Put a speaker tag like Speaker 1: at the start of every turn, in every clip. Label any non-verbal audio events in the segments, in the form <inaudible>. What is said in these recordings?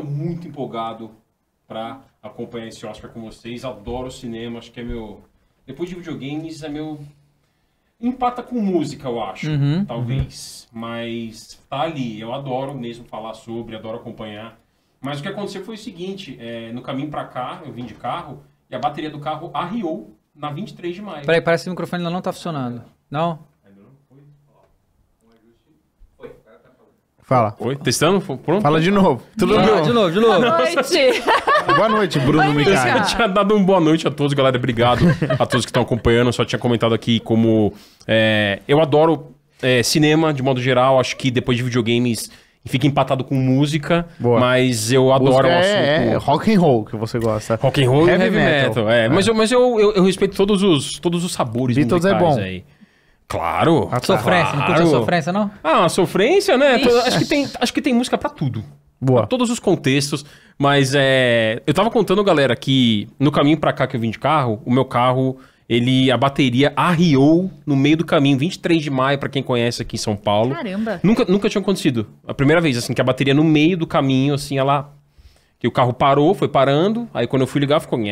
Speaker 1: estou muito empolgado para acompanhar esse Oscar com vocês. Adoro cinema, acho que é meu. Depois de videogames, é meu. Empata com música, eu acho, uhum, uhum. talvez. Uhum. Mas tá ali. Eu adoro mesmo falar sobre, adoro acompanhar. Mas o que aconteceu foi o seguinte: é, no caminho para cá, eu vim de carro e a bateria do carro arriou na 23 de maio. Peraí, parece que o microfone ainda não tá funcionando. Não? Fala. Oi, testando? Pronto? Fala de novo. Tudo bem? De novo, de novo. Boa noite. <laughs> boa noite, Bruno Micali. Eu tinha dado um boa noite a todos, galera. Obrigado a todos que estão acompanhando. Eu só tinha comentado aqui como... É, eu adoro é, cinema, de modo geral. Acho que depois de videogames fica empatado com música, Boa. mas eu adoro música o é, assunto. É, é
Speaker 2: rock and roll que você gosta. Rock and roll heavy e heavy metal. metal é. é. Mas, eu,
Speaker 1: mas eu, eu, eu, respeito todos os, todos os sabores Beatles é musicais é bom. aí. Claro. Ah, tá. Sofrência, claro. não curte a sofrência, não? Ah, sofrência, né? Acho que, tem, acho que tem música para tudo. Boa. Pra todos os contextos. Mas é. Eu tava contando, galera, que no caminho para cá que eu vim de carro, o meu carro, ele. A bateria arriou no meio do caminho, 23 de maio, para quem conhece aqui em São Paulo. Caramba. Nunca, nunca tinha acontecido. A primeira vez, assim, que a bateria no meio do caminho, assim, ela e o carro parou, foi parando. Aí quando eu fui ligar, ficou. Aí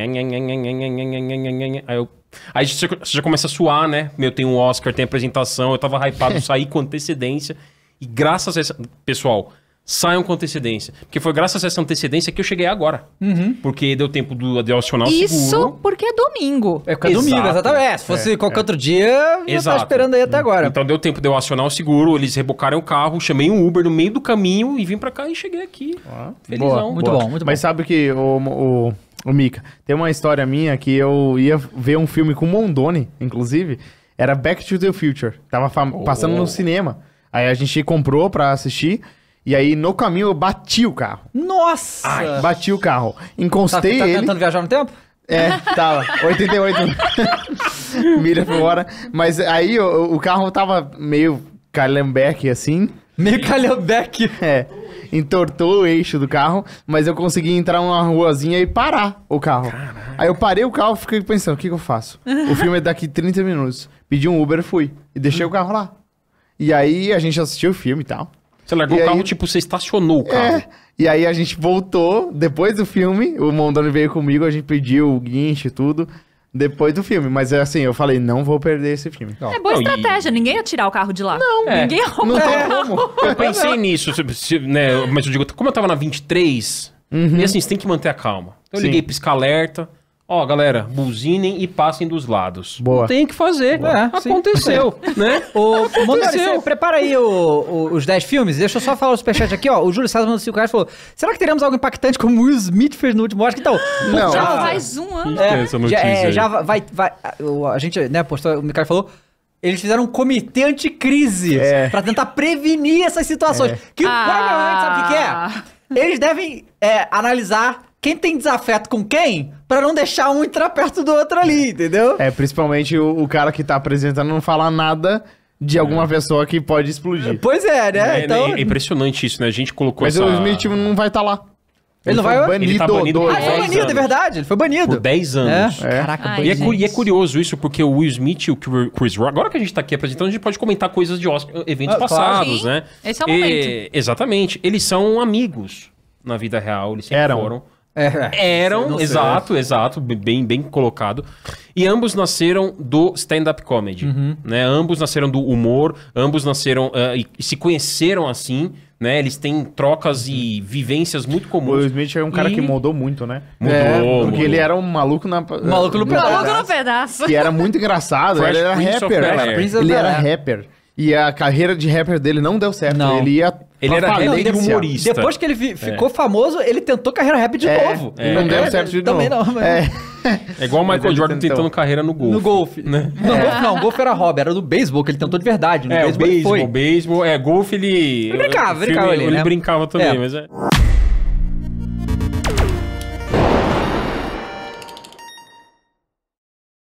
Speaker 1: eu. Aí você já começa a suar, né? Meu, tem um Oscar, tem apresentação. Eu tava hypado, saí com antecedência. E graças a essa. Pessoal, saiam com antecedência. Porque foi graças a essa antecedência que eu cheguei agora. Uhum. Porque deu tempo do, do adicional Isso seguro.
Speaker 2: porque é domingo.
Speaker 1: É porque é domingo, exatamente. É, se fosse é, qualquer é. outro dia, eu estava esperando aí até uhum. agora. Então deu tempo de eu acionar o seguro, eles rebocaram o carro, chamei um Uber no meio do caminho e vim para cá e cheguei aqui. Ah, felizão. Boa, muito boa. bom, muito bom. Mas
Speaker 2: sabe que o... o... O Mika, tem uma história minha que eu ia ver um filme com o Mondoni, inclusive. Era Back to the Future. Tava oh. passando no oh. cinema. Aí a gente comprou pra assistir. E aí, no caminho, eu bati o carro. Nossa! Ai, bati o carro. Encostei tá, tá ele. tentando viajar no tempo? É, tava. 88. <laughs> Mira por hora. Mas aí o, o carro tava meio calhambeque assim. Meio calhambeque? É. Entortou o eixo do carro, mas eu consegui entrar numa ruazinha e parar o carro. Caraca. Aí eu parei o carro e fiquei pensando, o que, que eu faço? o filme é daqui 30 minutos. Pedi um Uber, fui. E deixei o carro lá. E aí a gente assistiu o filme e tal. Você largou e o carro, tipo, você estacionou o é, carro. É. E aí a gente voltou, depois do filme, o Mondoni veio comigo, a gente pediu o guincho e tudo. Depois do filme, mas assim, eu falei, não vou perder esse filme. É boa não, estratégia,
Speaker 1: e... ninguém ia tirar o carro de lá. Não, é. ninguém ia roubar não, o carro. Como. Eu pensei nisso, né? Mas eu digo, como eu tava na 23, uhum. e assim, você tem que manter a calma. Então eu Sim. liguei pisca alerta Ó, galera, buzinem e passem dos lados. Boa. Não tem que fazer. É, aconteceu, sim. <laughs> né? O, aconteceu. prepara aí o, o, os 10 filmes. Deixa eu só falar o superchat aqui, ó. O Júlio César mandou 5 reais falou: será que teremos
Speaker 2: algo impactante como o Will Smith fez no último? Acho que então. Não. Já faz um ano. É, já, é, já vai, vai. A gente, né, postou, o Mikael falou. Eles fizeram um comitê anticrise é. para tentar prevenir essas situações. É. Que o ah. sabe o que é? Ah. Eles devem é, analisar quem tem desafeto com quem para não deixar um entrar perto do outro ali, é. entendeu? É, principalmente o, o cara que tá apresentando não falar nada de alguma é. pessoa que
Speaker 1: pode explodir. Pois é, né? É, então... é impressionante isso, né? A gente colocou Mas essa... o Smith
Speaker 2: não vai estar tá lá.
Speaker 1: Ele, ele não vai... Banido, ele tá banido Ah, ele foi banido, é anos. é
Speaker 2: verdade. Ele foi banido. Por 10 anos. É.
Speaker 1: é. Caraca, Ai, e, é, e é curioso isso, porque o Will Smith e o Chris Rock... Agora que a gente tá aqui apresentando, a gente pode comentar coisas de eventos ah, passados, claro. né? Esse é o momento. E, exatamente. Eles são amigos na vida real. Eles sempre Eram. foram. É, é, é, eram, exato, exato, bem, bem colocado. E ambos nasceram do stand-up comedy, uhum. né? Ambos nasceram do humor, ambos nasceram uh, ah, e, e se conheceram assim, né? Eles têm trocas e vivências muito
Speaker 2: comuns. O Will Smith é um cara e... que mudou muito, né? Mudou. É, porque mudou. ele era um maluco na. Maluco no, no pedaço. pedaço. Que era muito engraçado. ele era rapper, Ele era rapper. E a carreira de rapper dele não deu certo. Não. Ele ia. Ele era rapper humorista. Depois que ele vi, é. ficou é. famoso, ele tentou carreira rap de é, novo. É. Não deu certo de novo. Também não. Mas... É.
Speaker 1: <laughs> é igual o Michael Jordan tentou. tentando carreira no golfe. No golfe. Né? É. Não, golfe não. Golfe era hobby, era do beisebol, que ele tentou de verdade. No é, beisebol, beisebol, beisebol. É, golfe ele... ele... brincava, brincava ele, ele, né? ele brincava também, mas é...